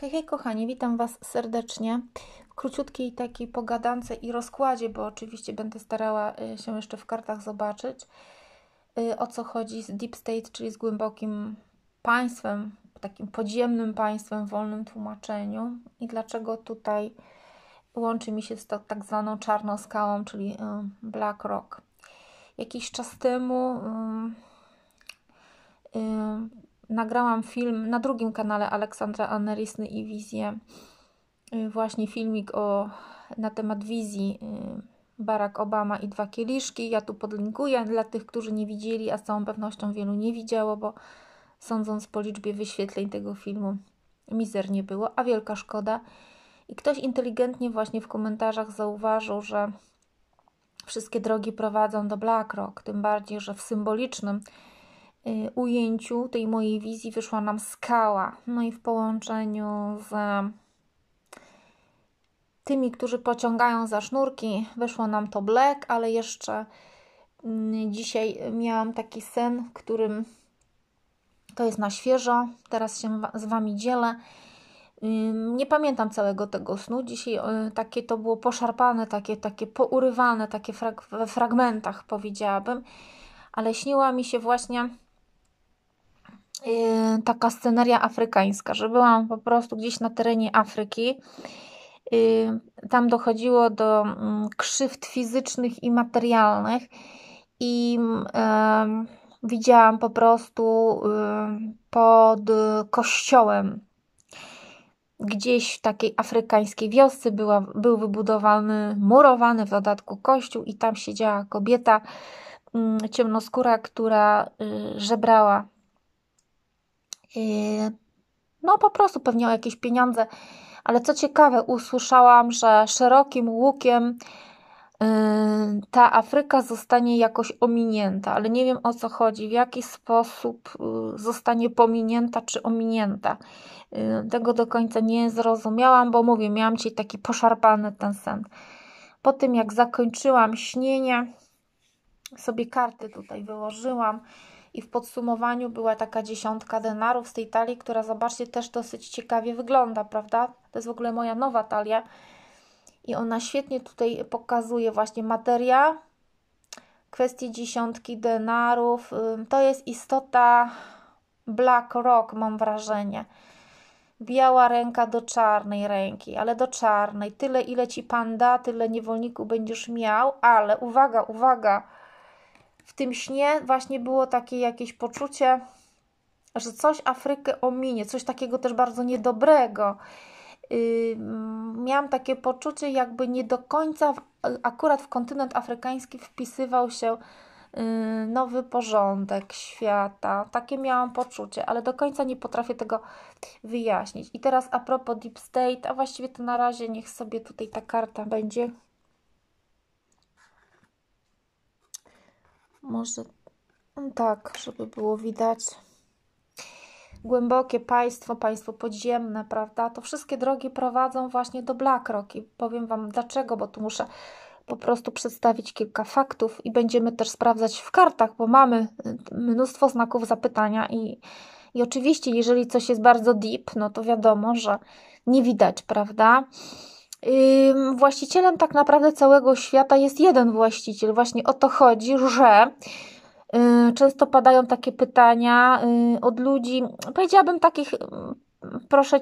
Hej, hej kochani, witam Was serdecznie. W króciutkiej takiej pogadance i rozkładzie, bo oczywiście będę starała e, się jeszcze w kartach zobaczyć, e, o co chodzi z deep state, czyli z głębokim państwem, takim podziemnym państwem w wolnym tłumaczeniu i dlaczego tutaj łączy mi się z tak zwaną czarną skałą, czyli e, Black Rock. Jakiś czas temu... Yy, yy, nagrałam film na drugim kanale Aleksandra Anerisny i Wizję, y, właśnie filmik o, na temat wizji y, Barack Obama i dwa kieliszki. Ja tu podlinkuję dla tych, którzy nie widzieli, a z całą pewnością wielu nie widziało, bo sądząc po liczbie wyświetleń tego filmu, mizernie było, a wielka szkoda. I ktoś inteligentnie właśnie w komentarzach zauważył, że wszystkie drogi prowadzą do BlackRock, tym bardziej, że w symbolicznym Y, ujęciu tej mojej wizji wyszła nam skała. No i w połączeniu z tymi, którzy pociągają za sznurki, wyszło nam to black, ale jeszcze mm, dzisiaj miałam taki sen, w którym to jest na świeżo, teraz się z Wami dzielę. Nie pamiętam całego tego snu. Dzisiaj y, takie to było poszarpane, takie, takie pourywane, takie frag we fragmentach powiedziałabym, ale śniła mi się właśnie Y, taka sceneria afrykańska, że byłam po prostu gdzieś na terenie Afryki. Y, tam dochodziło do mm, krzywd fizycznych i materialnych, i widziałam po prostu y, pod kościołem gdzieś w takiej afrykańskiej wiosce była, był wybudowany, murowany w dodatku kościół i tam siedziała kobieta mm, ciemnoskóra, która żebrała Yy, no, po prostu pewnie o jakieś pieniądze, ale co ciekawe, usłyszałam, że szerokim łukiem yy, ta Afryka zostanie jakoś ominięta, ale nie wiem o co chodzi, w jaki sposób yy, zostanie pominięta czy ominięta. Tego do końca nie zrozumiałam, bo mówię, miałam dzisiaj taki poszarpany ten sen. Po tym jak zakończyłam śnienie, sobie karty tutaj wyłożyłam i w podsumowaniu była taka dziesiątka denarów z tej talii, która zobaczcie też dosyć ciekawie wygląda, prawda? To jest w ogóle moja nowa talia i ona świetnie tutaj pokazuje właśnie materia, kwestii dziesiątki denarów. To jest istota Black Rock, mam wrażenie. Biała ręka do czarnej ręki, ale do czarnej. Tyle, ile ci pan da, tyle niewolniku będziesz miał, ale uwaga, uwaga w tym śnie właśnie było takie jakieś poczucie, że coś Afrykę ominie, coś takiego też bardzo niedobrego. Yy, miałam takie poczucie, jakby nie do końca, w, akurat w kontynent afrykański wpisywał się yy, nowy porządek świata. Takie miałam poczucie, ale do końca nie potrafię tego wyjaśnić. I teraz a propos Deep State, a właściwie to na razie niech sobie tutaj ta karta będzie Może no tak, żeby było widać. Głębokie państwo, państwo podziemne, prawda? To wszystkie drogi prowadzą właśnie do Blackrock i powiem Wam dlaczego, bo tu muszę po prostu przedstawić kilka faktów i będziemy też sprawdzać w kartach, bo mamy y, mnóstwo znaków zapytania i, i oczywiście, jeżeli coś jest bardzo deep, no to wiadomo, że nie widać, prawda? właścicielem tak naprawdę całego świata jest jeden właściciel. Właśnie o to chodzi, że y, często padają takie pytania y, od ludzi, powiedziałabym takich, proszę,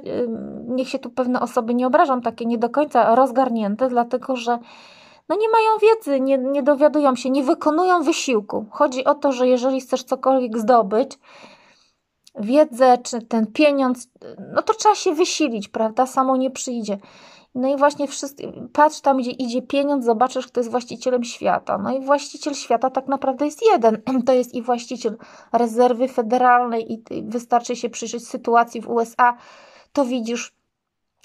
niech się tu pewne osoby nie obrażą, takie nie do końca rozgarnięte, dlatego że no nie mają wiedzy, nie, nie dowiadują się, nie wykonują wysiłku. Chodzi o to, że jeżeli chcesz cokolwiek zdobyć, wiedzę czy ten pieniądz, no to trzeba się wysilić, prawda? Samo nie przyjdzie. No i właśnie wszyscy, patrz tam, gdzie idzie pieniądz, zobaczysz, kto jest właścicielem świata. No i właściciel świata tak naprawdę jest jeden. To jest i właściciel rezerwy federalnej, i wystarczy się przyjrzeć sytuacji w USA, to widzisz,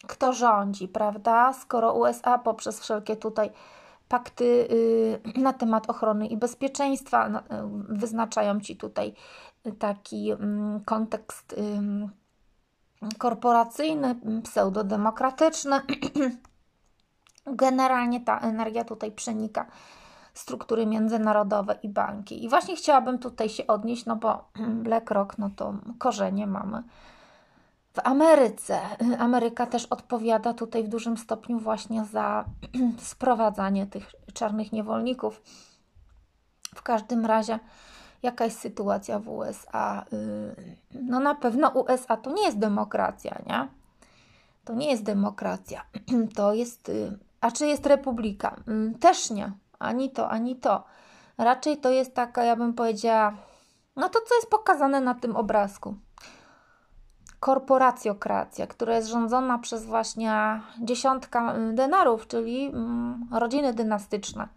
kto rządzi, prawda? Skoro USA poprzez wszelkie tutaj pakty yy, na temat ochrony i bezpieczeństwa yy, wyznaczają ci tutaj taki mm, kontekst korporacyjny, pseudodemokratyczny. Generalnie ta energia tutaj przenika struktury międzynarodowe i banki. I właśnie chciałabym tutaj się odnieść, no bo BlackRock, no to korzenie mamy w Ameryce. Ameryka też odpowiada tutaj w dużym stopniu właśnie za sprowadzanie tych czarnych niewolników. W każdym razie jakaś sytuacja w USA. Y, no na pewno USA to nie jest demokracja, nie? To nie jest demokracja. To jest. Y, a czy jest republika? Y, też nie. Ani to, ani to. Raczej to jest taka, ja bym powiedziała, no to co jest pokazane na tym obrazku. Korporacjokracja, która jest rządzona przez właśnie dziesiątka denarów, czyli mm, rodziny dynastyczne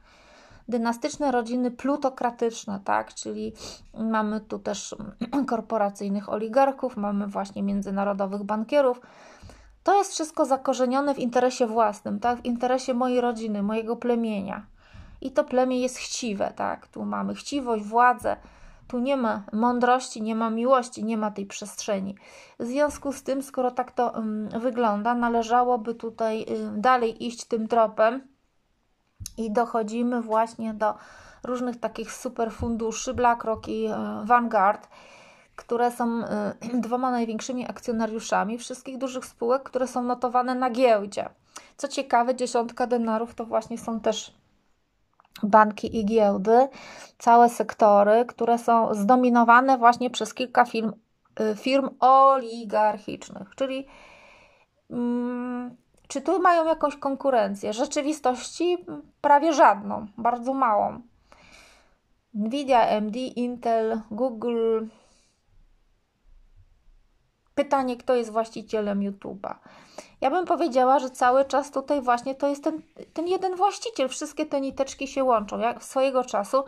dynastyczne rodziny plutokratyczne, tak? Czyli mamy tu też korporacyjnych oligarchów, mamy właśnie międzynarodowych bankierów. To jest wszystko zakorzenione w interesie własnym, tak? W interesie mojej rodziny, mojego plemienia. I to plemię jest chciwe, tak? Tu mamy chciwość, władzę. Tu nie ma mądrości, nie ma miłości, nie ma tej przestrzeni. W związku z tym, skoro tak to um, wygląda, należałoby tutaj um, dalej iść tym tropem i dochodzimy właśnie do różnych takich super funduszy BlackRock i e, Vanguard, które są e, dwoma największymi akcjonariuszami wszystkich dużych spółek, które są notowane na giełdzie. Co ciekawe, dziesiątka denarów to właśnie są też banki i giełdy, całe sektory, które są zdominowane właśnie przez kilka firm, e, firm oligarchicznych, czyli mm, czy tu mają jakąś konkurencję? Rzeczywistości prawie żadną, bardzo małą. Nvidia, AMD, Intel, Google. Pytanie, kto jest właścicielem YouTube'a? Ja bym powiedziała, że cały czas tutaj właśnie to jest ten, ten jeden właściciel. Wszystkie te niteczki się łączą. Jak swojego czasu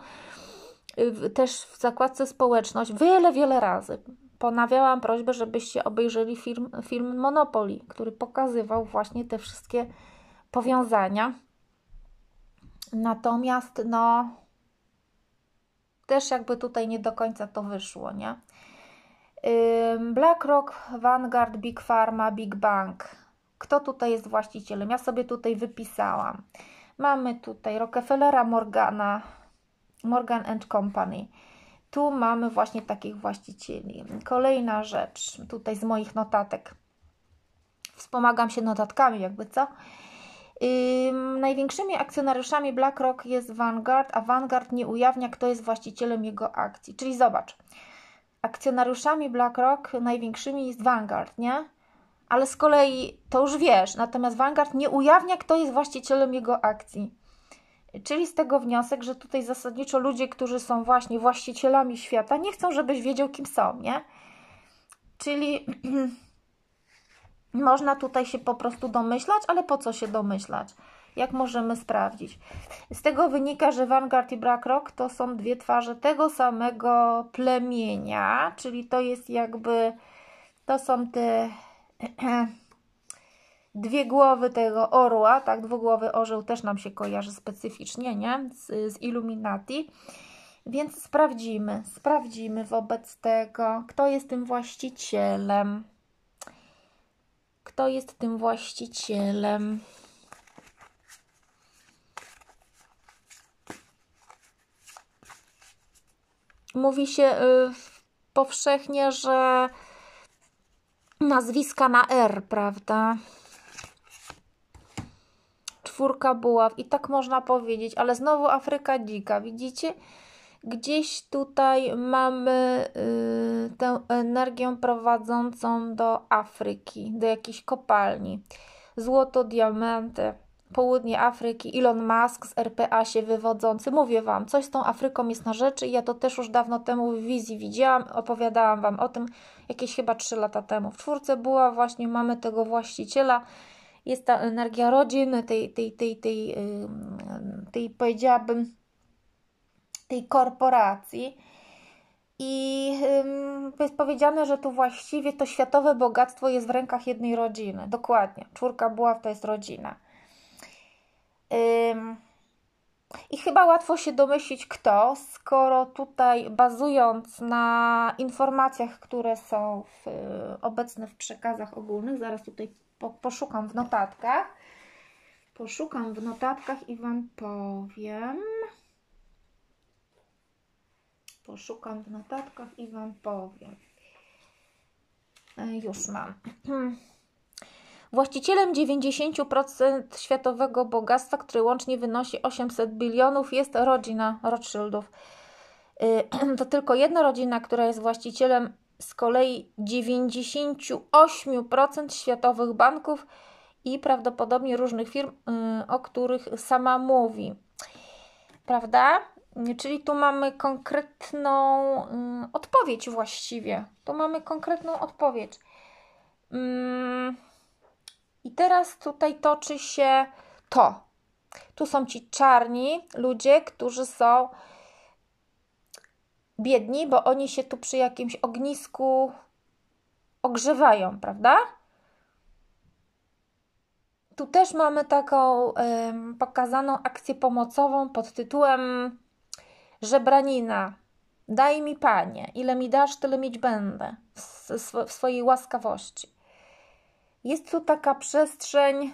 y, też w zakładce społeczność wiele, wiele razy ponawiałam prośbę, żebyście obejrzeli film, film Monopoly, który pokazywał właśnie te wszystkie powiązania. Natomiast no też jakby tutaj nie do końca to wyszło, nie? BlackRock, Vanguard, Big Pharma, Big Bank. Kto tutaj jest właścicielem? Ja sobie tutaj wypisałam. Mamy tutaj Rockefellera, Morgana, Morgan and Company tu mamy właśnie takich właścicieli. Kolejna rzecz, tutaj z moich notatek. Wspomagam się notatkami, jakby co. Ym, największymi akcjonariuszami BlackRock jest Vanguard, a Vanguard nie ujawnia, kto jest właścicielem jego akcji. Czyli zobacz, akcjonariuszami BlackRock największymi jest Vanguard, nie? Ale z kolei to już wiesz, natomiast Vanguard nie ujawnia, kto jest właścicielem jego akcji. Czyli z tego wniosek, że tutaj zasadniczo ludzie, którzy są właśnie właścicielami świata, nie chcą, żebyś wiedział, kim są, nie? Czyli można tutaj się po prostu domyślać, ale po co się domyślać? Jak możemy sprawdzić? Z tego wynika, że Vanguard i BlackRock to są dwie twarze tego samego plemienia, czyli to jest jakby, to są te Dwie głowy tego orła, tak, dwugłowy orzeł też nam się kojarzy specyficznie, nie? Z, z Illuminati. Więc sprawdzimy, sprawdzimy wobec tego, kto jest tym właścicielem. Kto jest tym właścicielem? Mówi się y, powszechnie, że nazwiska na R, prawda? czwórka buław i tak można powiedzieć, ale znowu Afryka dzika, widzicie? Gdzieś tutaj mamy y, tę energię prowadzącą do Afryki, do jakiejś kopalni. Złoto, diamenty, południe Afryki, Elon Musk z RPA się wywodzący. Mówię Wam, coś z tą Afryką jest na rzeczy i ja to też już dawno temu w wizji widziałam, opowiadałam Wam o tym jakieś chyba 3 lata temu. W czwórce była właśnie, mamy tego właściciela, jest ta energia rodzin, tej, tej, tej, tej, tej powiedziałabym, tej korporacji. I jest powiedziane, że tu właściwie to światowe bogactwo jest w rękach jednej rodziny. Dokładnie. Czwórka buław to jest rodzina. I chyba łatwo się domyślić, kto, skoro tutaj bazując na informacjach, które są w, obecne w przekazach ogólnych, zaraz tutaj po, poszukam w notatkach. Poszukam w notatkach i Wam powiem. Poszukam w notatkach i Wam powiem. E, już mam. Właścicielem 90% światowego bogactwa, które łącznie wynosi 800 bilionów, jest rodzina Rothschildów. E, to tylko jedna rodzina, która jest właścicielem z kolei 98% światowych banków i prawdopodobnie różnych firm, y, o których sama mówi. Prawda? Czyli tu mamy konkretną y, odpowiedź właściwie. Tu mamy konkretną odpowiedź. Y, I teraz tutaj toczy się to. Tu są ci czarni ludzie, którzy są biedni, bo oni się tu przy jakimś ognisku ogrzewają, prawda? Tu też mamy taką pokazaną akcję pomocową pod tytułem Żebranina. Daj mi panie, ile mi dasz, tyle mieć będę w, w swojej łaskawości. Jest tu taka przestrzeń,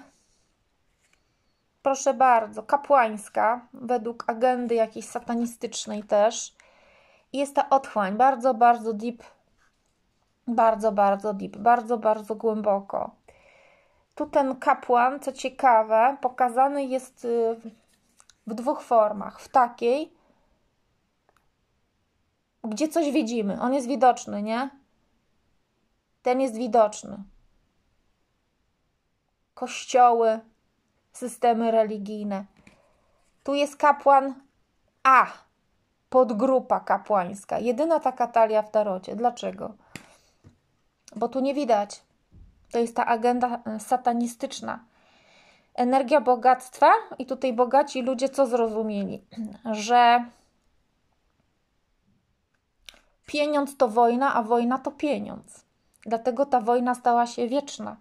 proszę bardzo, kapłańska, według agendy jakiejś satanistycznej też jest ta otchłań, bardzo, bardzo deep, bardzo, bardzo deep, bardzo, bardzo głęboko. Tu ten kapłan, co ciekawe, pokazany jest y, w dwóch formach. W takiej, gdzie coś widzimy, on jest widoczny, nie? Ten jest widoczny. Kościoły, systemy religijne. Tu jest kapłan A, podgrupa kapłańska. Jedyna taka talia w tarocie. Dlaczego? Bo tu nie widać. To jest ta agenda e, satanistyczna. Energia bogactwa, i tutaj bogaci ludzie co zrozumieli? Że pieniądz to wojna, a wojna to pieniądz. Dlatego ta wojna stała się wieczna.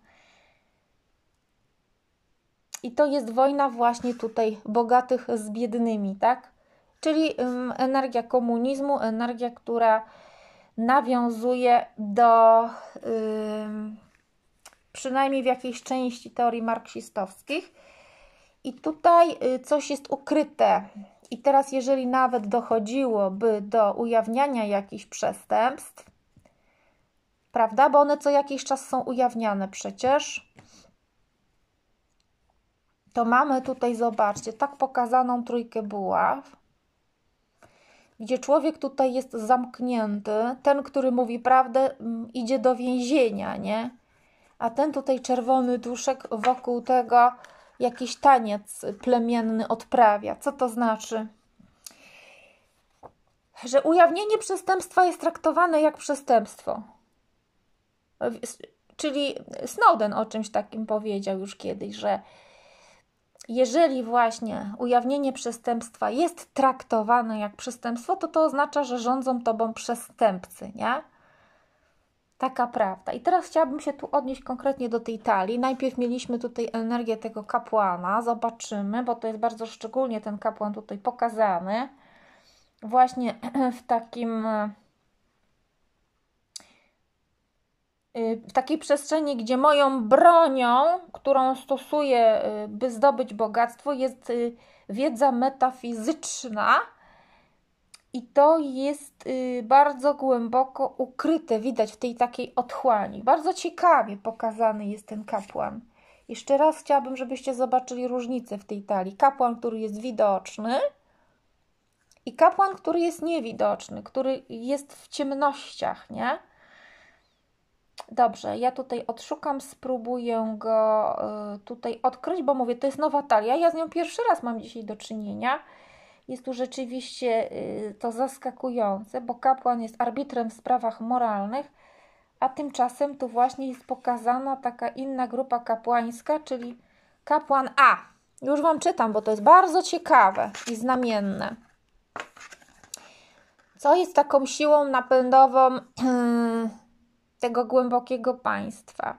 I to jest wojna właśnie tutaj bogatych z biednymi, tak? czyli energia komunizmu, energia, która nawiązuje do przynajmniej w jakiejś części teorii marksistowskich. I tutaj y, coś jest ukryte. I teraz, jeżeli nawet dochodziłoby do ujawniania jakichś przestępstw, prawda? Bo one co jakiś czas są ujawniane przecież. To mamy tutaj, zobaczcie, tak pokazaną trójkę buław gdzie człowiek tutaj jest zamknięty, ten, który mówi prawdę, mm, idzie do więzienia, nie? A ten tutaj czerwony duszek wokół tego jakiś taniec plemienny odprawia. Co to znaczy? Że ujawnienie przestępstwa jest traktowane jak przestępstwo. Czyli Snowden o czymś takim powiedział już kiedyś, że jeżeli właśnie ujawnienie przestępstwa jest traktowane jak przestępstwo, to to oznacza, że rządzą tobą przestępcy, nie? Taka prawda. I teraz chciałabym się tu odnieść konkretnie do tej talii. Najpierw mieliśmy tutaj energię tego kapłana, zobaczymy, bo to jest bardzo szczególnie ten kapłan tutaj pokazany, właśnie w takim e, Y, w takiej przestrzeni, gdzie moją bronią, którą stosuję, y, by zdobyć bogactwo, jest y, wiedza metafizyczna. I to jest bardzo głęboko ukryte, widać w tej takiej otchłani. Bardzo ciekawie pokazany jest ten kapłan. Jeszcze raz chciałabym, żebyście zobaczyli różnicę w tej talii. Kapłan, który jest widoczny, i kapłan, który jest niewidoczny, który jest w ciemnościach, nie? Dobrze, ja tutaj odszukam, spróbuję go y, tutaj odkryć, bo mówię, to jest nowa talia. Ja z nią pierwszy raz mam dzisiaj do czynienia. Jest tu rzeczywiście y, to zaskakujące, bo kapłan jest arbitrem w sprawach moralnych, a tymczasem tu właśnie jest pokazana taka inna grupa kapłańska, czyli kapłan A. Już Wam czytam, bo to jest bardzo ciekawe i znamienne. Co jest taką siłą napędową hmm tego głębokiego państwa.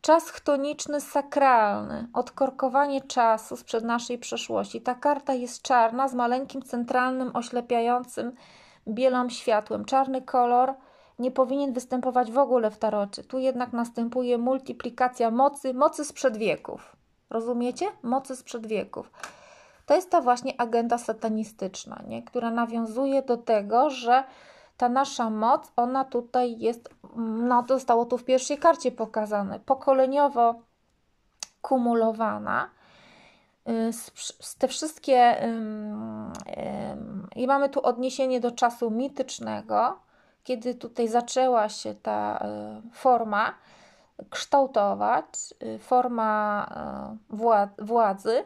Czas chtoniczny, sakralny, odkorkowanie czasu sprzed naszej przeszłości. Ta karta jest czarna z maleńkim, centralnym, oślepiającym bielą światłem. Czarny kolor nie powinien występować w ogóle w tarocie. Tu jednak następuje multiplikacja mocy, mocy sprzed wieków. Rozumiecie? Mocy sprzed wieków. To jest ta właśnie agenda satanistyczna, nie? która nawiązuje do tego, że ta nasza moc, ona tutaj jest, no zostało tu w pierwszej karcie pokazane, pokoleniowo kumulowana. Y, z te wszystkie, i mamy tu odniesienie do czasu mitycznego, kiedy tutaj zaczęła się ta y, forma kształtować, y, forma władzy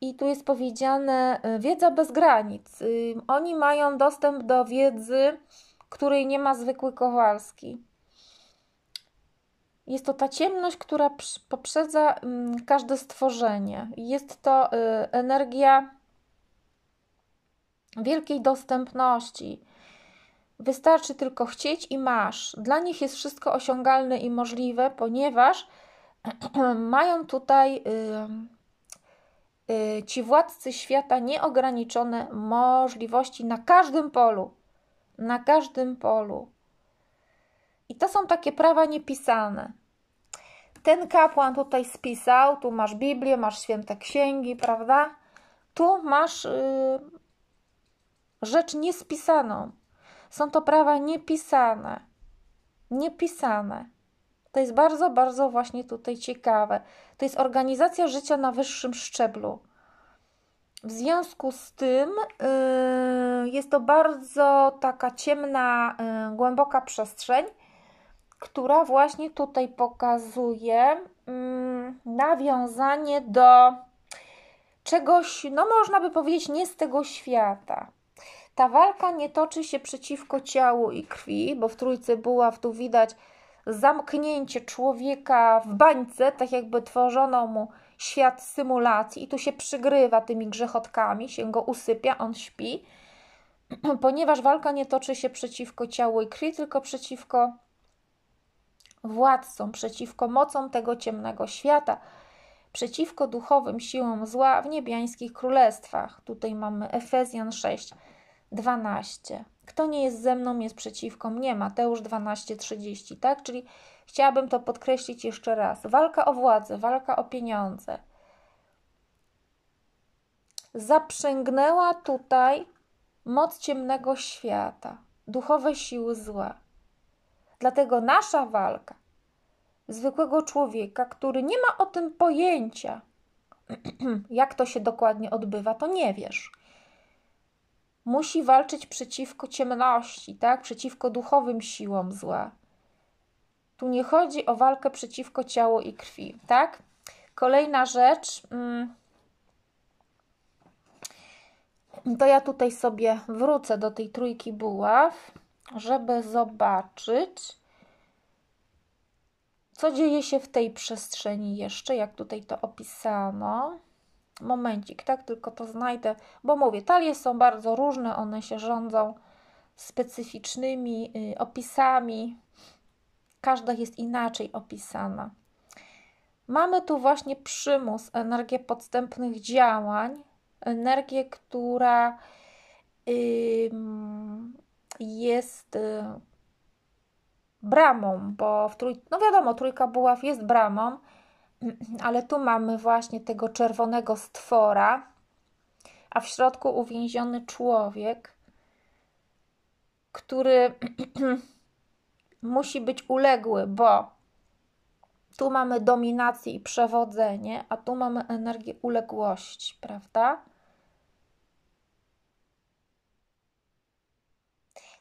i tu jest powiedziane y, wiedza bez granic. Y, oni mają dostęp do wiedzy, której nie ma zwykły Kowalski. Jest to ta ciemność, która poprzedza mm, każde stworzenie. Jest to y, energia wielkiej dostępności. Wystarczy tylko chcieć i masz. Dla nich jest wszystko osiągalne i możliwe, ponieważ mają tutaj Y, ci władcy świata nieograniczone możliwości na każdym polu. Na każdym polu. I to są takie prawa niepisane. Ten kapłan tutaj spisał, tu masz Biblię, masz święte księgi, prawda? Tu masz yy, rzecz niespisaną. Są to prawa niepisane. Niepisane. To jest bardzo, bardzo właśnie tutaj ciekawe. To jest organizacja życia na wyższym szczeblu. W związku z tym yy, jest to bardzo taka ciemna, yy, głęboka przestrzeń, która właśnie tutaj pokazuje yy, nawiązanie do czegoś, no można by powiedzieć, nie z tego świata. Ta walka nie toczy się przeciwko ciału i krwi, bo w trójce buław tu widać zamknięcie człowieka w bańce, tak jakby tworzono mu świat symulacji i tu się przygrywa tymi grzechotkami, się go usypia, on śpi, ponieważ walka nie toczy się przeciwko ciału i krwi, tylko przeciwko władcom, przeciwko mocom tego ciemnego świata, przeciwko duchowym siłom zła w niebiańskich królestwach. Tutaj mamy Efezjan 6, 12. Kto nie jest ze mną, jest przeciwko mnie. Mateusz 12:30, tak? Czyli chciałabym to podkreślić jeszcze raz. Walka o władzę, walka o pieniądze. Zaprzęgnęła tutaj moc ciemnego świata, duchowe siły zła. Dlatego nasza walka zwykłego człowieka, który nie ma o tym pojęcia, jak to się dokładnie odbywa, to nie wiesz musi walczyć przeciwko ciemności, tak? przeciwko duchowym siłom zła. Tu nie chodzi o walkę przeciwko ciało i krwi, tak? Kolejna rzecz. Mm, to ja tutaj sobie wrócę do tej trójki buław, żeby zobaczyć, co dzieje się w tej przestrzeni jeszcze, jak tutaj to opisano. Momencik, tak tylko to znajdę, bo mówię, talie są bardzo różne, one się rządzą specyficznymi y, opisami. Każda jest inaczej opisana. Mamy tu właśnie przymus, energię podstępnych działań, energię, która jest y, bramą, bo w trój... no wiadomo, trójka buław jest bramą, ale tu mamy właśnie tego czerwonego stwora, a w środku uwięziony człowiek, który musi być uległy, bo tu mamy dominację i przewodzenie, a tu mamy energię uległości, prawda?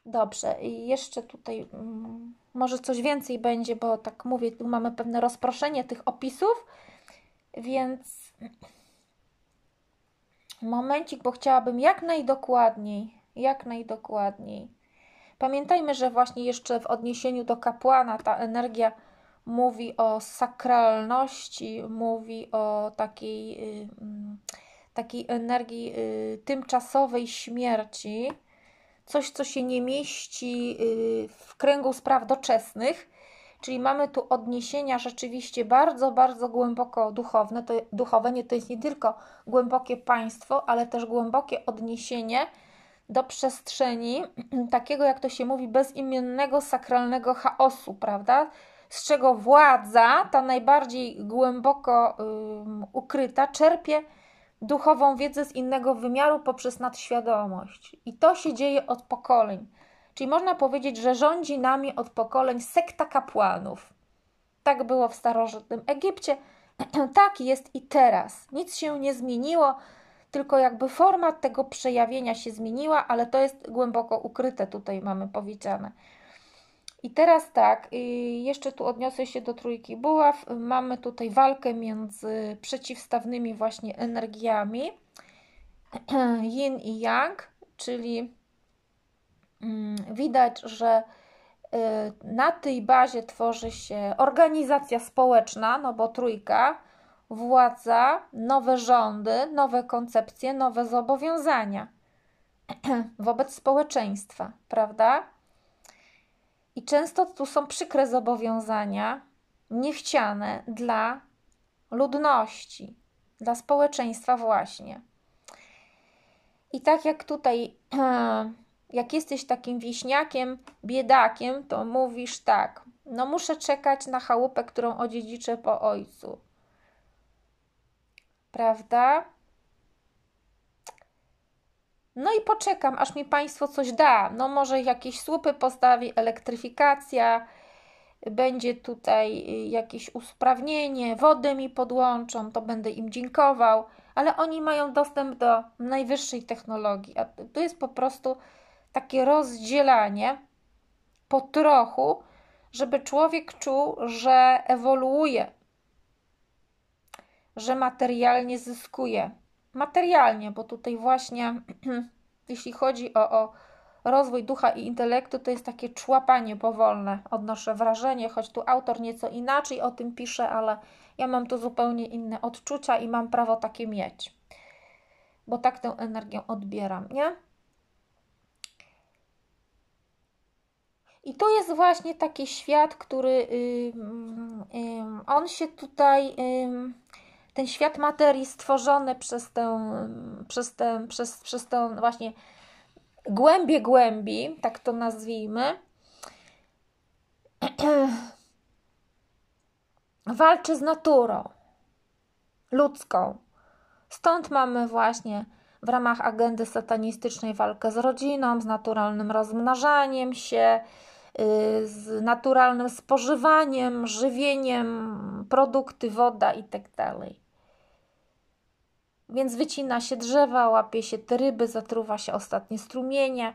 Dobrze, i jeszcze tutaj mm, może coś więcej będzie, bo tak mówię, tu mamy pewne rozproszenie tych opisów, więc momencik, bo chciałabym jak najdokładniej, jak najdokładniej. Pamiętajmy, że właśnie jeszcze w odniesieniu do kapłana ta energia mówi o sakralności, mówi o takiej, y, mm, takiej energii y, tymczasowej śmierci coś, co się nie mieści y, w kręgu spraw doczesnych. Czyli mamy tu odniesienia rzeczywiście bardzo, bardzo głęboko duchowne. To, duchowe nie, to jest nie tylko głębokie państwo, ale też głębokie odniesienie do przestrzeni takiego, jak to się mówi, bezimiennego, sakralnego chaosu, prawda? Z czego władza, ta najbardziej głęboko ukryta, czerpie duchową wiedzę z innego wymiaru poprzez nadświadomość. I to się dzieje od pokoleń. Czyli można powiedzieć, że rządzi nami od pokoleń sekta kapłanów. Tak było w starożytnym Egipcie, tak jest i teraz. Nic się nie zmieniło, tylko jakby forma tego przejawienia się zmieniła, ale to jest głęboko ukryte, tutaj mamy powiedziane. I teraz tak, y, jeszcze tu odniosę się do trójki buław. Mamy tutaj walkę między przeciwstawnymi właśnie energiami yin i yang, czyli mm, widać, że y, na tej bazie tworzy się organizacja społeczna, no bo trójka, władza, nowe rządy, nowe koncepcje, nowe zobowiązania wobec społeczeństwa, prawda? I często tu są przykre zobowiązania, niechciane dla ludności, dla społeczeństwa, właśnie. I tak jak tutaj, jak jesteś takim wieśniakiem, biedakiem, to mówisz tak: No, muszę czekać na chałupę, którą odziedziczę po ojcu. Prawda? No i poczekam, aż mi Państwo coś da. No może jakieś słupy postawi, elektryfikacja, będzie tutaj y, jakieś usprawnienie, wody mi podłączą, to będę im dziękował, ale oni mają dostęp do najwyższej technologii. A tu jest po prostu takie rozdzielanie po trochu, żeby człowiek czuł, że ewoluuje, że materialnie zyskuje, materialnie, bo tutaj właśnie jeśli chodzi o, o rozwój ducha i intelektu, to jest takie człapanie powolne, odnoszę wrażenie, choć tu autor nieco inaczej o tym pisze, ale ja mam tu zupełnie inne odczucia i mam prawo takie mieć, bo tak tę energię odbieram, nie? I to jest właśnie taki świat, który yy, yy, on się tutaj. Yy, ten świat materii stworzony przez tę, przez tę, przez, przez tę właśnie głębie głębi, tak to nazwijmy, walczy z naturą ludzką. Stąd mamy właśnie w ramach agendy satanistycznej walkę z rodziną, z naturalnym rozmnażaniem się, y, z naturalnym spożywaniem, żywieniem, produkty, woda itd. Tak więc wycina się drzewa, łapie się te ryby, zatruwa się ostatnie strumienie.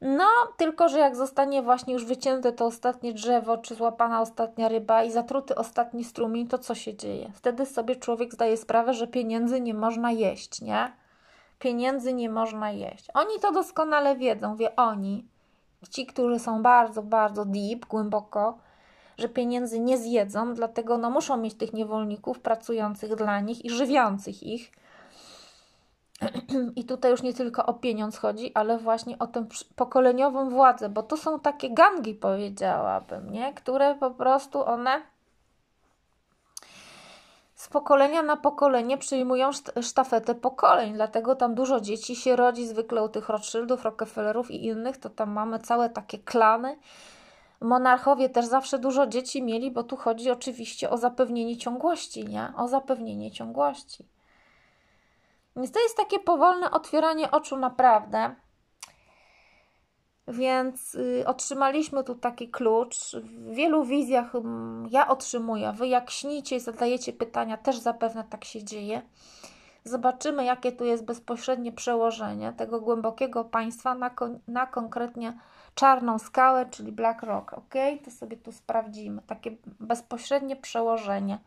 No, tylko że jak zostanie właśnie już wycięte to ostatnie drzewo, czy złapana ostatnia ryba i zatruty ostatni strumień, to co się dzieje? Wtedy sobie człowiek zdaje sprawę, że pieniędzy nie można jeść, nie? Pieniędzy nie można jeść. Oni to doskonale wiedzą, wie oni. Ci, którzy są bardzo, bardzo deep, głęboko, że pieniędzy nie zjedzą, dlatego no, muszą mieć tych niewolników pracujących dla nich i żywiących ich. I tutaj już nie tylko o pieniądz chodzi, ale właśnie o tę pokoleniową władzę, bo to są takie gangi, powiedziałabym, nie? które po prostu one z pokolenia na pokolenie przyjmują sztafetę pokoleń, dlatego tam dużo dzieci się rodzi, zwykle u tych Rothschildów, Rockefellerów i innych, to tam mamy całe takie klany, monarchowie też zawsze dużo dzieci mieli, bo tu chodzi oczywiście o zapewnienie ciągłości, nie? O zapewnienie ciągłości. Więc to jest takie powolne otwieranie oczu naprawdę. Więc y, otrzymaliśmy tu taki klucz. W wielu wizjach mm, ja otrzymuję. Wy jak śnicie i zadajecie pytania, też zapewne tak się dzieje. Zobaczymy, jakie tu jest bezpośrednie przełożenie tego głębokiego państwa na, kon na konkretnie czarną skałę, czyli Black Rock, ok? To sobie tu sprawdzimy, takie bezpośrednie przełożenie.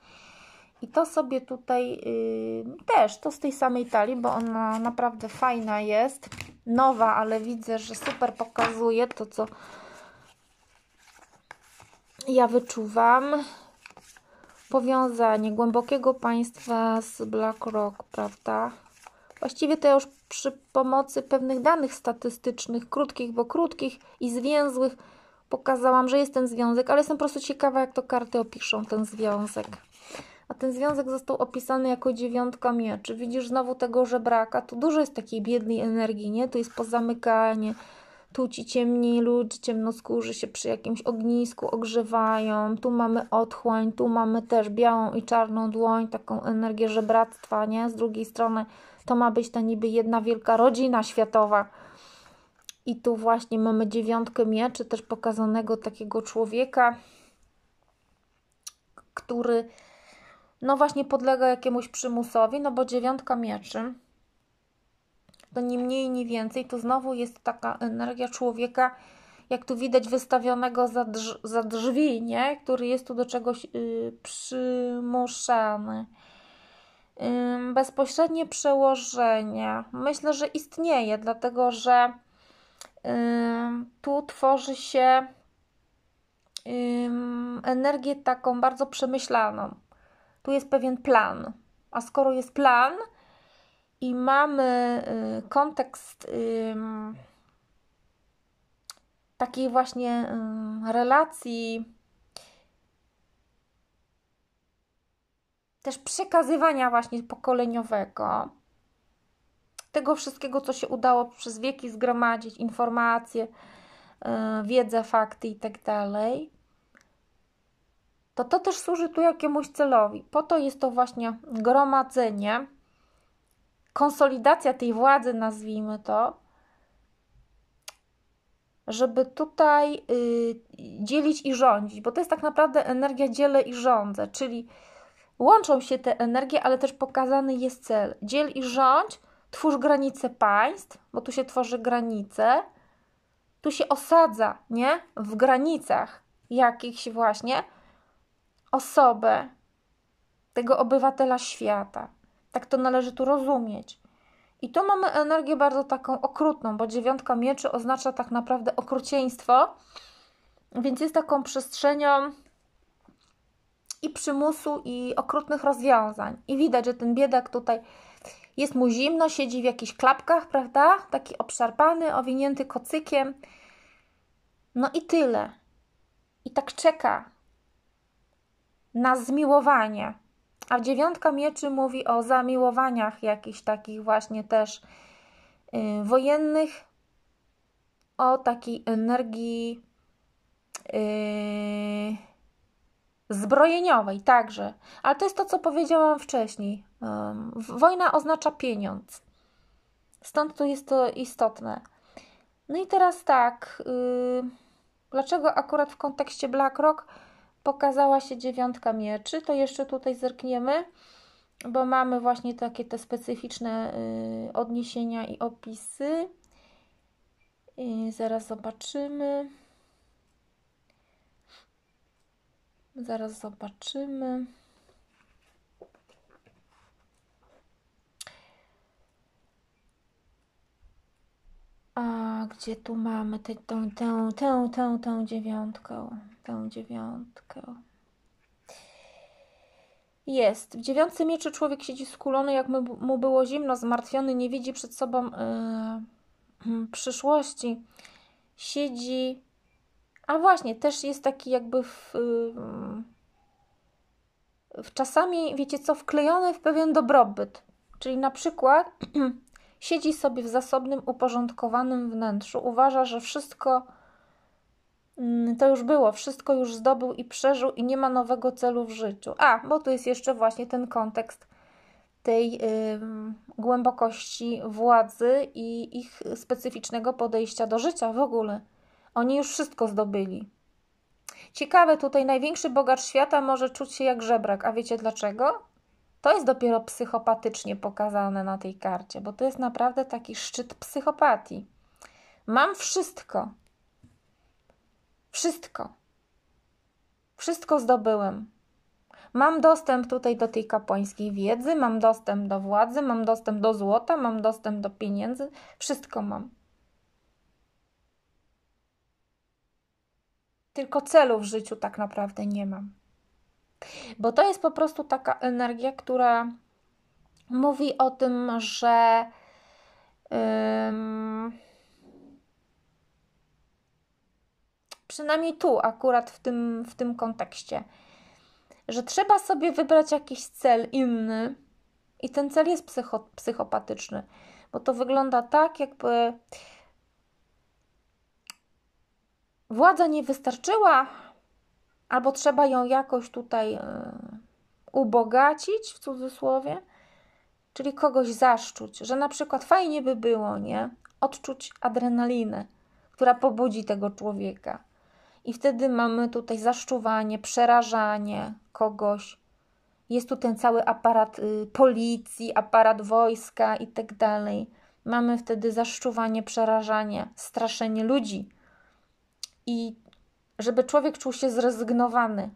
I to sobie tutaj yy, też, to z tej samej talii, bo ona naprawdę fajna jest, nowa, ale widzę, że super pokazuje to, co ja wyczuwam. Powiązanie głębokiego państwa z Black Rock, prawda? Właściwie to ja już przy pomocy pewnych danych statystycznych, krótkich, bo krótkich i zwięzłych, pokazałam, że jest ten związek, ale jestem po prostu ciekawa, jak to karty opiszą ten związek. A ten związek został opisany jako dziewiątka mieczy. Widzisz znowu tego żebraka. Tu dużo jest takiej biednej energii, nie? Tu jest pozamykanie, tu ci ciemni ludzie, ciemnoskórzy się przy jakimś ognisku ogrzewają, tu mamy otchłań, tu mamy też białą i czarną dłoń, taką energię żebractwa, nie? Z drugiej strony to ma być ta niby jedna wielka rodzina światowa. I tu właśnie mamy dziewiątkę mieczy, też pokazanego takiego człowieka, który no właśnie podlega jakiemuś przymusowi, no bo dziewiątka mieczy to nie mniej, nie więcej, to znowu jest taka energia człowieka, jak tu widać, wystawionego za, drz za drzwi, nie? który jest tu do czegoś yy, przymuszany bezpośrednie przełożenie myślę, że istnieje, dlatego że tu tworzy się energię taką bardzo przemyślaną. Tu jest pewien plan, a skoro jest plan i mamy y, kontekst takiej właśnie relacji, też przekazywania właśnie pokoleniowego, tego wszystkiego, co się udało przez wieki zgromadzić, informacje, y, wiedzę, fakty itd. Tak to to też służy tu jakiemuś celowi. Po to jest to właśnie gromadzenie, konsolidacja tej władzy, nazwijmy to, żeby tutaj y, dzielić i rządzić, bo to jest tak naprawdę energia dzielę i rządzę, czyli Łączą się te energie, ale też pokazany jest cel. Dziel i rządź, twórz granice państw, bo tu się tworzy granice. Tu się osadza, nie? W granicach jakichś właśnie osobę, tego obywatela świata. Tak to należy tu rozumieć. I tu mamy energię bardzo taką okrutną, bo dziewiątka mieczy oznacza tak naprawdę okrucieństwo, więc jest taką przestrzenią i przymusu, i okrutnych rozwiązań. I widać, że ten biedak tutaj jest mu zimno, siedzi w jakichś klapkach, prawda? Taki obszarpany, owinięty kocykiem. No i tyle. I tak czeka na zmiłowanie. A dziewiątka mieczy mówi o zamiłowaniach jakichś takich właśnie też yy, wojennych, o takiej energii. Yy, zbrojeniowej także. Ale to jest to, co powiedziałam wcześniej. Wojna oznacza pieniądz. Stąd tu jest to istotne. No i teraz tak, yy, dlaczego akurat w kontekście BlackRock pokazała się dziewiątka mieczy? To jeszcze tutaj zerkniemy, bo mamy właśnie takie te specyficzne yy, odniesienia i opisy. I y, zaraz zobaczymy. Zaraz zobaczymy. A gdzie tu mamy tę, tę, tę, tę, tę, tą dziewiątkę? Tę dziewiątkę. Jest. W dziewiątym mieczy człowiek siedzi skulony, jak mu było zimno, zmartwiony, nie widzi przed sobą yy, przyszłości. Siedzi a właśnie, też jest taki jakby w, w czasami, wiecie co, wklejony w pewien dobrobyt. Czyli na przykład siedzi sobie w zasobnym, uporządkowanym wnętrzu, uważa, że wszystko mm, to już było, wszystko już zdobył i przeżył i nie ma nowego celu w życiu. A, bo tu jest jeszcze właśnie ten kontekst tej y, głębokości władzy i ich specyficznego podejścia do życia w ogóle. Oni już wszystko zdobyli. Ciekawe tutaj, największy bogacz świata może czuć się jak żebrak, a wiecie dlaczego? To jest dopiero psychopatycznie pokazane na tej karcie, bo to jest naprawdę taki szczyt psychopatii. Mam wszystko. Wszystko. Wszystko zdobyłem. Mam dostęp tutaj do tej kapłańskiej wiedzy, mam dostęp do władzy, mam dostęp do złota, mam dostęp do pieniędzy, wszystko mam. tylko celu w życiu tak naprawdę nie mam. Bo to jest po prostu taka energia, która mówi o tym, że um, przynajmniej tu, akurat w tym, w tym kontekście, że trzeba sobie wybrać jakiś cel inny i ten cel jest psycho, psychopatyczny, bo to wygląda tak, jakby władza nie wystarczyła, albo trzeba ją jakoś tutaj e, ubogacić w cudzysłowie, czyli kogoś zaszczuć, że na przykład fajnie by było, nie? Odczuć adrenalinę, która pobudzi tego człowieka. I wtedy mamy tutaj zaszczuwanie, przerażanie kogoś. Jest tu ten cały aparat y, policji, aparat wojska i tak dalej. Mamy wtedy zaszczuwanie, przerażanie, straszenie ludzi i żeby człowiek czuł się zrezygnowany.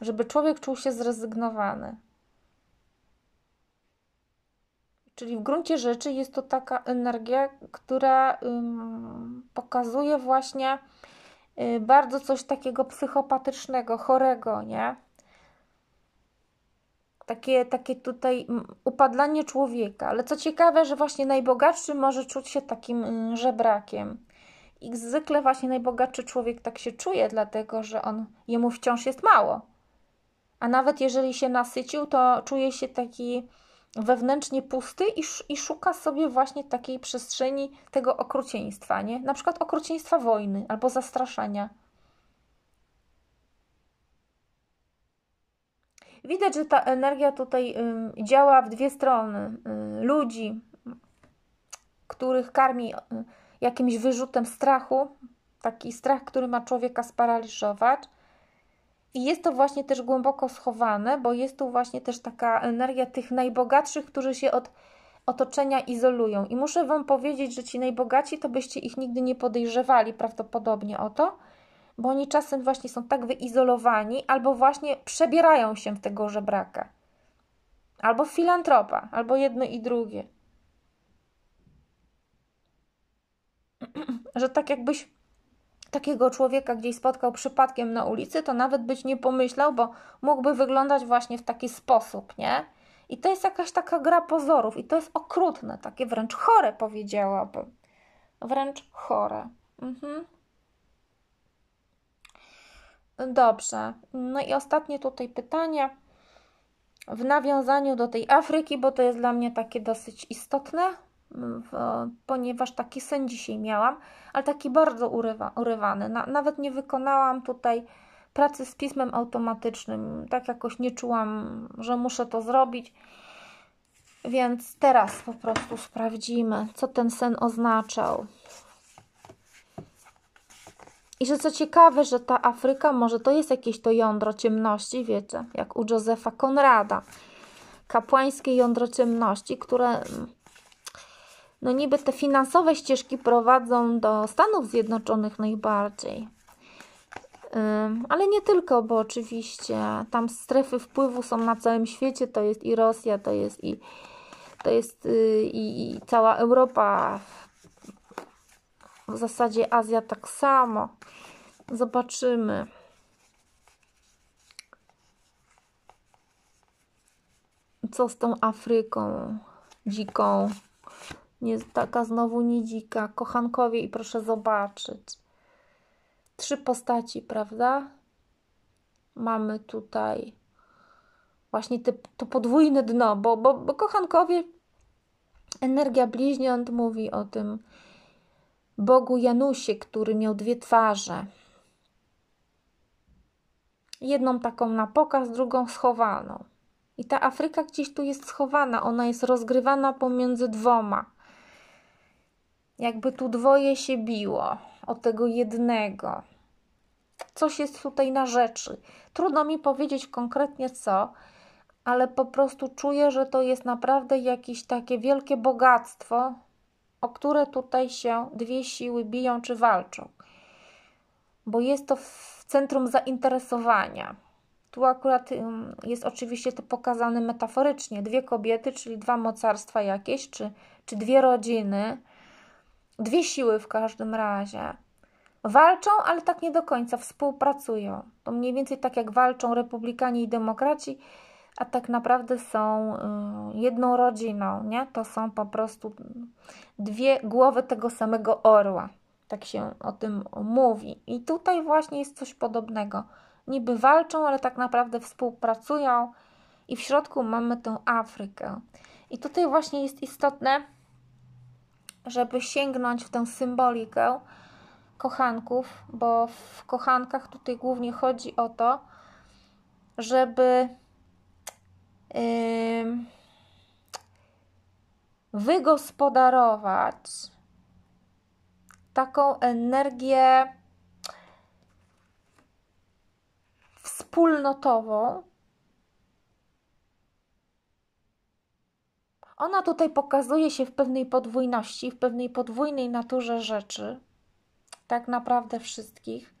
Żeby człowiek czuł się zrezygnowany. Czyli w gruncie rzeczy jest to taka energia, która ym, pokazuje właśnie y, bardzo coś takiego psychopatycznego, chorego, nie? Takie, takie tutaj upadlanie człowieka. Ale co ciekawe, że właśnie najbogatszy może czuć się takim y, żebrakiem. I zwykle właśnie najbogatszy człowiek tak się czuje, dlatego że on, jemu wciąż jest mało. A nawet jeżeli się nasycił, to czuje się taki wewnętrznie pusty i, i szuka sobie właśnie takiej przestrzeni tego okrucieństwa, nie? Na przykład okrucieństwa wojny albo zastraszania. Widać, że ta energia tutaj działa w dwie strony. Ludzi, których karmi y, jakimś wyrzutem strachu, taki strach, który ma człowieka sparaliżować. I jest to właśnie też głęboko schowane, bo jest tu właśnie też taka energia tych najbogatszych, którzy się od otoczenia izolują. I muszę Wam powiedzieć, że ci najbogaci to byście ich nigdy nie podejrzewali prawdopodobnie o to, bo oni czasem właśnie są tak wyizolowani, albo właśnie przebierają się w tego żebraka, albo filantropa, albo jedno i drugie. że tak jakbyś takiego człowieka gdzieś spotkał przypadkiem na ulicy, to nawet być nie pomyślał, bo mógłby wyglądać właśnie w taki sposób, nie? I to jest jakaś taka gra pozorów, i to jest okrutne, takie wręcz chore powiedziałabym. Wręcz chore. Mhm. Dobrze. No i ostatnie tutaj pytanie. W nawiązaniu do tej Afryki, bo to jest dla mnie takie dosyć istotne ponieważ taki sen dzisiaj miałam, ale taki bardzo urywa, urywany. Na, nawet nie wykonałam tutaj pracy z pismem automatycznym. Tak jakoś nie czułam, że muszę to zrobić. Więc teraz po prostu sprawdzimy, co ten sen oznaczał. I że co ciekawe, że ta Afryka może to jest jakieś to jądro ciemności, wiecie, jak u Józefa Konrada. Kapłańskie jądro ciemności, które mm, no niby te finansowe ścieżki prowadzą do Stanów Zjednoczonych najbardziej. Ale nie tylko, bo oczywiście tam strefy wpływu są na całym świecie, to jest i Rosja, to jest i, to jest y, i, i cała Europa, w zasadzie Azja tak samo. Zobaczymy. Co z tą Afryką dziką? nie, taka znowu nie dzika. Kochankowie i proszę zobaczyć. Trzy postaci, prawda? Mamy tutaj właśnie te, to podwójne dno, bo, bo, bo kochankowie, energia bliźniąt mówi o tym Bogu Janusie, który miał dwie twarze. Jedną taką na pokaz, drugą schowaną. I ta Afryka gdzieś tu jest schowana, ona jest rozgrywana pomiędzy dwoma. Jakby tu dwoje się biło o tego jednego. Coś jest tutaj na rzeczy. Trudno mi powiedzieć konkretnie co, ale po prostu czuję, że to jest naprawdę jakieś takie wielkie bogactwo, o które tutaj się dwie siły biją czy walczą. Bo jest to w centrum zainteresowania. Tu akurat jest oczywiście to pokazane metaforycznie. Dwie kobiety, czyli dwa mocarstwa jakieś, czy, czy dwie rodziny Dwie siły w każdym razie. Walczą, ale tak nie do końca, współpracują. To mniej więcej tak jak walczą republikanie i demokraci, a tak naprawdę są y, jedną rodziną, nie? To są po prostu dwie głowy tego samego orła. Tak się o tym mówi. I tutaj właśnie jest coś podobnego. Niby walczą, ale tak naprawdę współpracują, i w środku mamy tę Afrykę. I tutaj właśnie jest istotne, żeby sięgnąć w tę symbolikę kochanków, bo w kochankach tutaj głównie chodzi o to, żeby yy, wygospodarować taką energię wspólnotową, Ona tutaj pokazuje się w pewnej podwójności, w pewnej podwójnej naturze rzeczy, tak naprawdę wszystkich.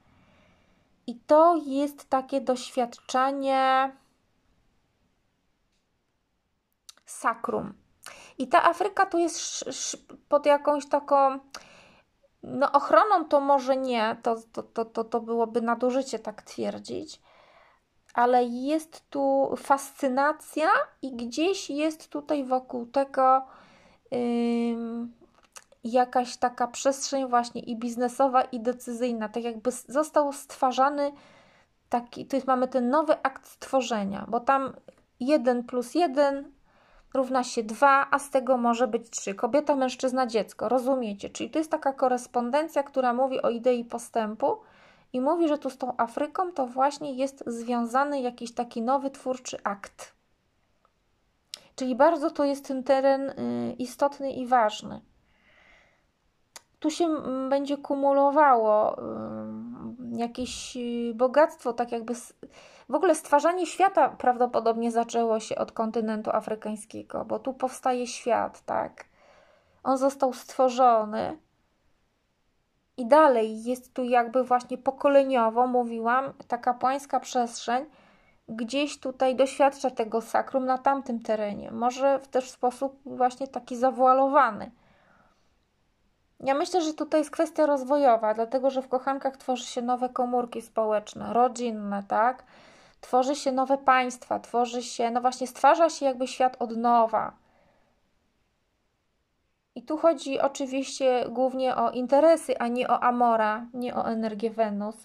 I to jest takie doświadczenie sakrum. I ta Afryka tu jest pod jakąś taką no ochroną to może nie, to, to, to, to byłoby nadużycie tak twierdzić, ale jest tu fascynacja i gdzieś jest tutaj wokół tego yy, jakaś taka przestrzeń właśnie i biznesowa i decyzyjna, tak jakby został stwarzany taki, tu mamy ten nowy akt stworzenia, bo tam jeden plus jeden równa się dwa, a z tego może być trzy. Kobieta, mężczyzna, dziecko, rozumiecie? Czyli to jest taka korespondencja, która mówi o idei postępu, i mówi, że tu z tą Afryką to właśnie jest związany jakiś taki nowy twórczy akt. Czyli bardzo to jest ten teren y, istotny i ważny. Tu się mm, będzie kumulowało y, jakieś y, bogactwo, tak jakby. W ogóle stwarzanie świata prawdopodobnie zaczęło się od kontynentu afrykańskiego, bo tu powstaje świat, tak. On został stworzony i dalej jest tu jakby właśnie pokoleniowo, mówiłam, ta kapłańska przestrzeń gdzieś tutaj doświadcza tego sakrum na tamtym terenie. Może w też sposób właśnie taki zawalowany Ja myślę, że tutaj jest kwestia rozwojowa, dlatego że w kochankach tworzy się nowe komórki społeczne, rodzinne, tak? Tworzy się nowe państwa, tworzy się, no właśnie stwarza się jakby świat od nowa. I tu chodzi oczywiście głównie o interesy, a nie o Amora, nie o energię Wenus.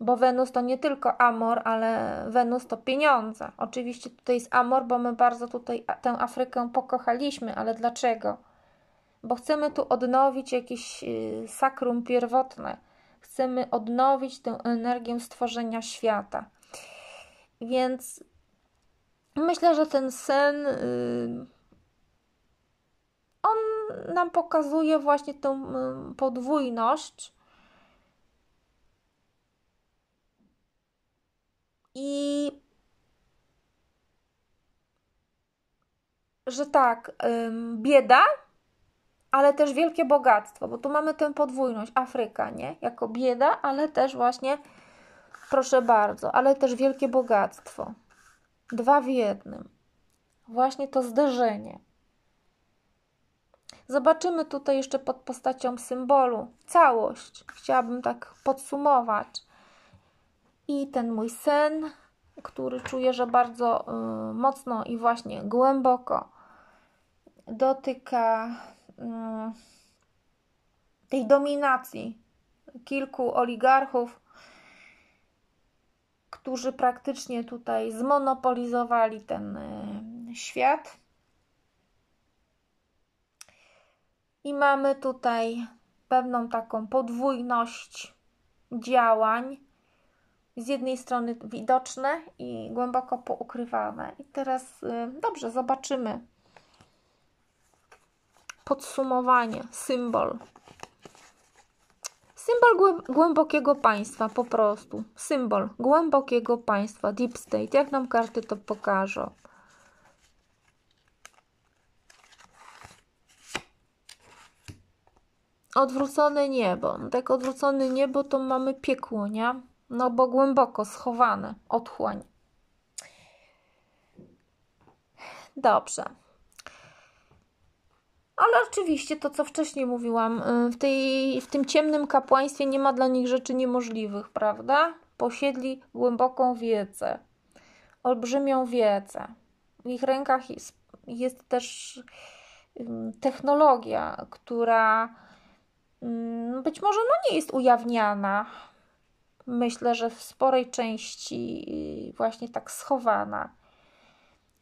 Bo Wenus to nie tylko Amor, ale Wenus to pieniądze. Oczywiście tutaj jest Amor, bo my bardzo tutaj tę Afrykę pokochaliśmy, ale dlaczego? Bo chcemy tu odnowić jakieś y, sakrum pierwotne. Chcemy odnowić tę energię stworzenia świata. Więc myślę, że ten sen. Yy nam pokazuje właśnie tą mm, podwójność. I że tak, bieda, ale też wielkie bogactwo, bo tu mamy tę podwójność Afryka, nie? Jako bieda, ale też właśnie, proszę bardzo, ale też wielkie bogactwo. Dwa w jednym. Właśnie to zderzenie. Zobaczymy tutaj jeszcze pod postacią symbolu całość. Chciałabym tak podsumować. I ten mój sen, który czuję, że bardzo y, mocno i właśnie głęboko dotyka y, tej dominacji kilku oligarchów, którzy praktycznie tutaj zmonopolizowali ten y, świat I mamy tutaj pewną taką podwójność działań. Z jednej strony widoczne i głęboko poukrywane. I teraz y, dobrze, zobaczymy. Podsumowanie, symbol. Symbol głębokiego państwa, po prostu. Symbol głębokiego państwa, deep state. Jak nam karty to pokażą? odwrócone niebo. No tak odwrócone niebo to mamy piekło, nie? No bo głęboko schowane, otchłań. Dobrze. Ale oczywiście to, co wcześniej mówiłam, y, w, tej, w tym ciemnym kapłaństwie nie ma dla nich rzeczy niemożliwych, prawda? Posiedli głęboką wiedzę, olbrzymią wiedzę. W ich rękach jest, jest też technologia, która Mm, no być może no nie jest ujawniana. Myślę, że w sporej części właśnie tak schowana.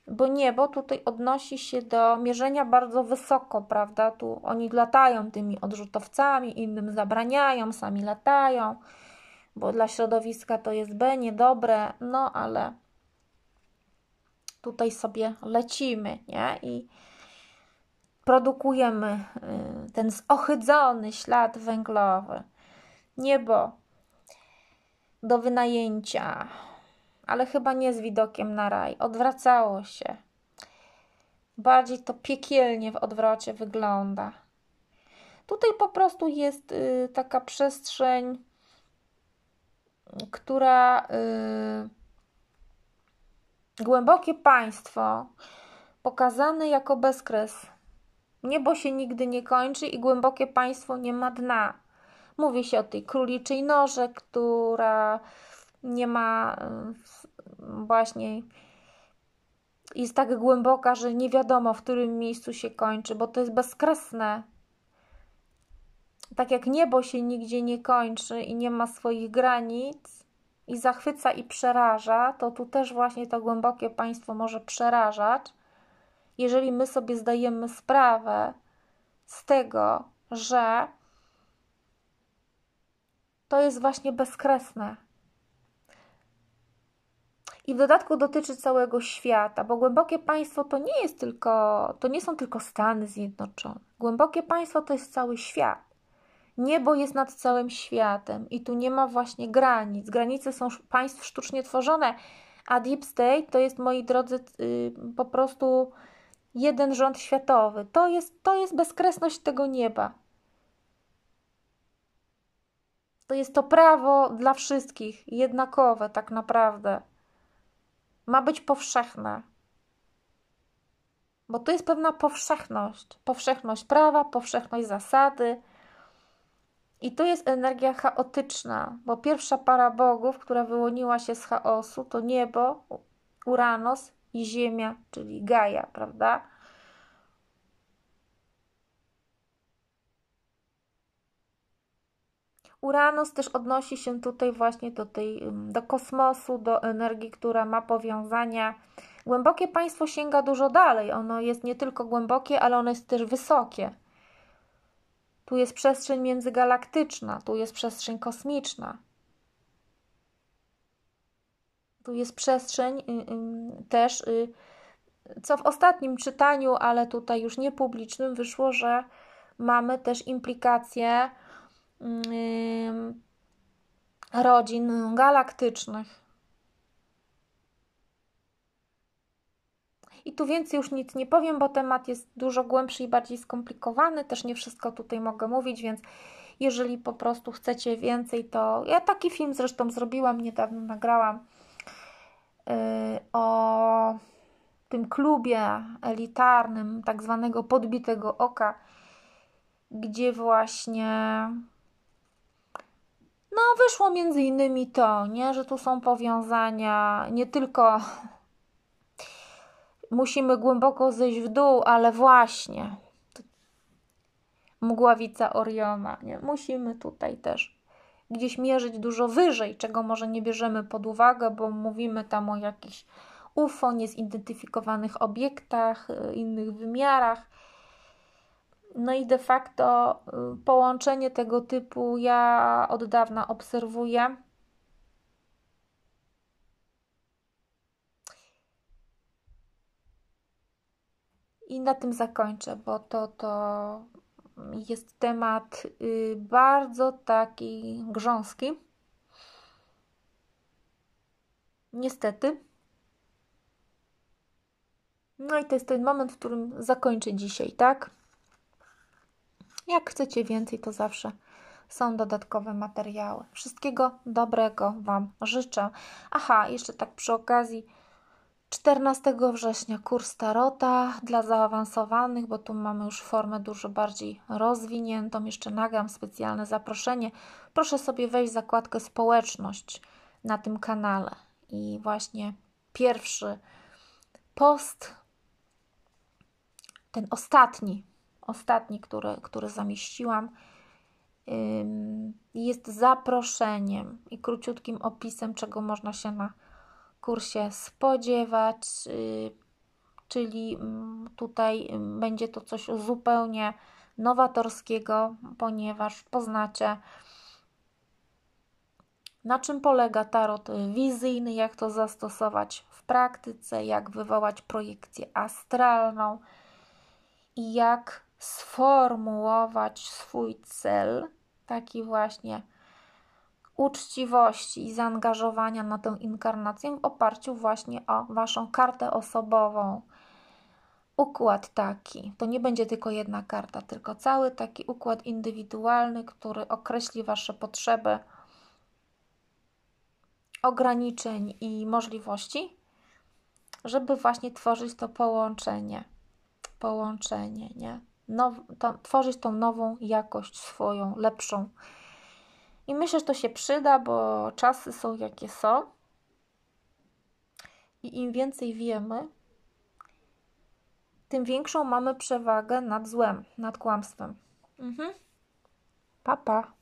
Bo niebo tutaj odnosi się do mierzenia bardzo wysoko, prawda? Tu oni latają tymi odrzutowcami, innym zabraniają, sami latają, bo dla środowiska to jest B, niedobre, no ale tutaj sobie lecimy, nie? I produkujemy y, ten zohydzony ślad węglowy. Niebo do wynajęcia, ale chyba nie z widokiem na raj. Odwracało się. Bardziej to piekielnie w odwrocie wygląda. Tutaj po prostu jest y, taka przestrzeń, która y, głębokie państwo pokazane jako bezkres Niebo się nigdy nie kończy i głębokie państwo nie ma dna. Mówi się o tej króliczej noże, która nie ma mm, właśnie jest tak głęboka, że nie wiadomo, w którym miejscu się kończy, bo to jest bezkresne. Tak jak niebo się nigdzie nie kończy i nie ma swoich granic i zachwyca i przeraża, to tu też właśnie to głębokie państwo może przerażać jeżeli my sobie zdajemy sprawę z tego, że to jest właśnie bezkresne. I w dodatku dotyczy całego świata, bo głębokie państwo to nie jest tylko, to nie są tylko Stany Zjednoczone. Głębokie państwo to jest cały świat. Niebo jest nad całym światem i tu nie ma właśnie granic. Granice są państw sztucznie tworzone, a deep state to jest, moi drodzy, y, po prostu jeden rząd światowy. To jest, to jest bezkresność tego nieba. To jest to prawo dla wszystkich, jednakowe tak naprawdę. Ma być powszechne. Bo to jest pewna powszechność. Powszechność prawa, powszechność zasady. I to jest energia chaotyczna, bo pierwsza para bogów, która wyłoniła się z chaosu, to niebo, Uranos i Ziemia, czyli Gaja, prawda? Uranus też odnosi się tutaj właśnie do, tej, do kosmosu, do energii, która ma powiązania. Głębokie państwo sięga dużo dalej. Ono jest nie tylko głębokie, ale ono jest też wysokie. Tu jest przestrzeń międzygalaktyczna, tu jest przestrzeń kosmiczna. Tu jest przestrzeń y, y, też, y, co w ostatnim czytaniu, ale tutaj już nie publicznym, wyszło, że mamy też implikacje mm, rodzin galaktycznych. I tu więcej już nic nie powiem, bo temat jest dużo głębszy i bardziej skomplikowany. Też nie wszystko tutaj mogę mówić, więc jeżeli po prostu chcecie więcej, to ja taki film zresztą zrobiłam, niedawno nagrałam Y, o tym klubie elitarnym, tak zwanego podbitego oka, gdzie właśnie no wyszło między innymi to, nie, że tu są powiązania nie tylko musimy głęboko zejść w dół, ale właśnie mgławica Oriona, nie, musimy tutaj też gdzieś mierzyć dużo wyżej, czego może nie bierzemy pod uwagę, bo mówimy tam o jakichś UFO, niezidentyfikowanych obiektach, y, innych wymiarach. No i de facto y, połączenie tego typu ja od dawna obserwuję. I na tym zakończę, bo to, to jest temat y, bardzo taki grząski. Niestety. No i to jest ten moment, w którym zakończę dzisiaj, tak? Jak chcecie więcej, to zawsze są dodatkowe materiały. Wszystkiego dobrego Wam życzę. Aha, jeszcze tak przy okazji 14 września kurs Tarota dla zaawansowanych, bo tu mamy już formę dużo bardziej rozwiniętą. Jeszcze nagam specjalne zaproszenie. Proszę sobie wejść w zakładkę społeczność na tym kanale. I właśnie pierwszy post, ten ostatni, ostatni, który, który zamieściłam, jest zaproszeniem i króciutkim opisem, czego można się na kursie spodziewać, y, czyli mm, tutaj y, będzie to coś zupełnie nowatorskiego, ponieważ poznacie na czym polega tarot wizyjny, jak to zastosować w praktyce, jak wywołać projekcję astralną i jak sformułować swój cel, taki właśnie uczciwości i zaangażowania na tę inkarnację w oparciu właśnie o Waszą kartę osobową. Układ taki, to nie będzie tylko jedna karta, tylko cały taki układ indywidualny, który określi Wasze potrzeby, ograniczeń i możliwości, żeby właśnie tworzyć to połączenie. Połączenie, nie? Now, to, tworzyć tą nową jakość swoją, lepszą. I myślę, że to się przyda, bo czasy są jakie są. I im więcej wiemy, tym większą mamy przewagę nad złem, nad kłamstwem. Mhm. Pa, pa.